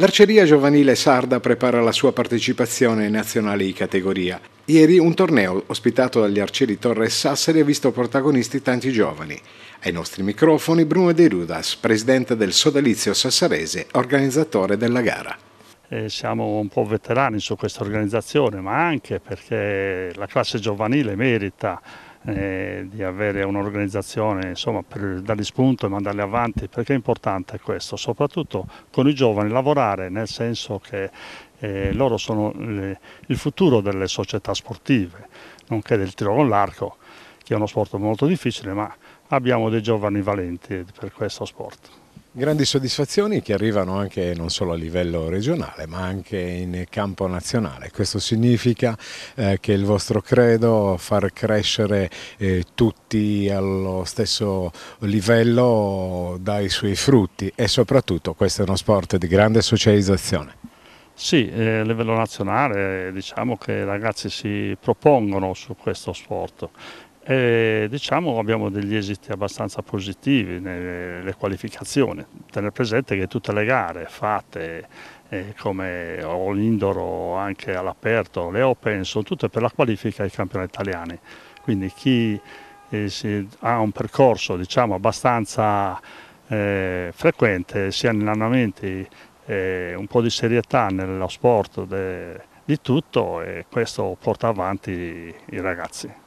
L'arceria giovanile sarda prepara la sua partecipazione ai nazionali di categoria. Ieri un torneo ospitato dagli arcieri Torre e Sassari ha visto protagonisti tanti giovani. Ai nostri microfoni Bruno De Rudas, presidente del sodalizio sassarese, organizzatore della gara. E eh, siamo un po' veterani su questa organizzazione, ma anche perché la classe giovanile merita eh, di avere un'organizzazione insomma, per dargli spunto e mandarli avanti, perché è importante questo, soprattutto con i giovani, lavorare nel senso che eh, loro sono le, il futuro delle società sportive, nonché del tiro con l'arco, che è uno sport molto difficile, ma abbiamo dei giovani valenti per questo sport. Grandi soddisfazioni che arrivano anche non solo a livello regionale ma anche in campo nazionale. Questo significa eh, che il vostro credo far crescere eh, tutti allo stesso livello dà i suoi frutti e soprattutto questo è uno sport di grande socializzazione. Sì, eh, a livello nazionale diciamo che i ragazzi si propongono su questo sport e diciamo abbiamo degli esiti abbastanza positivi nelle qualificazioni. Tenere presente che tutte le gare fatte eh, come all'indoro anche all'aperto, le open, sono tutte per la qualifica ai campionati italiani. Quindi chi eh, si, ha un percorso diciamo, abbastanza eh, frequente sia negli allenamenti eh, un po' di serietà nello sport de, di tutto e questo porta avanti i ragazzi.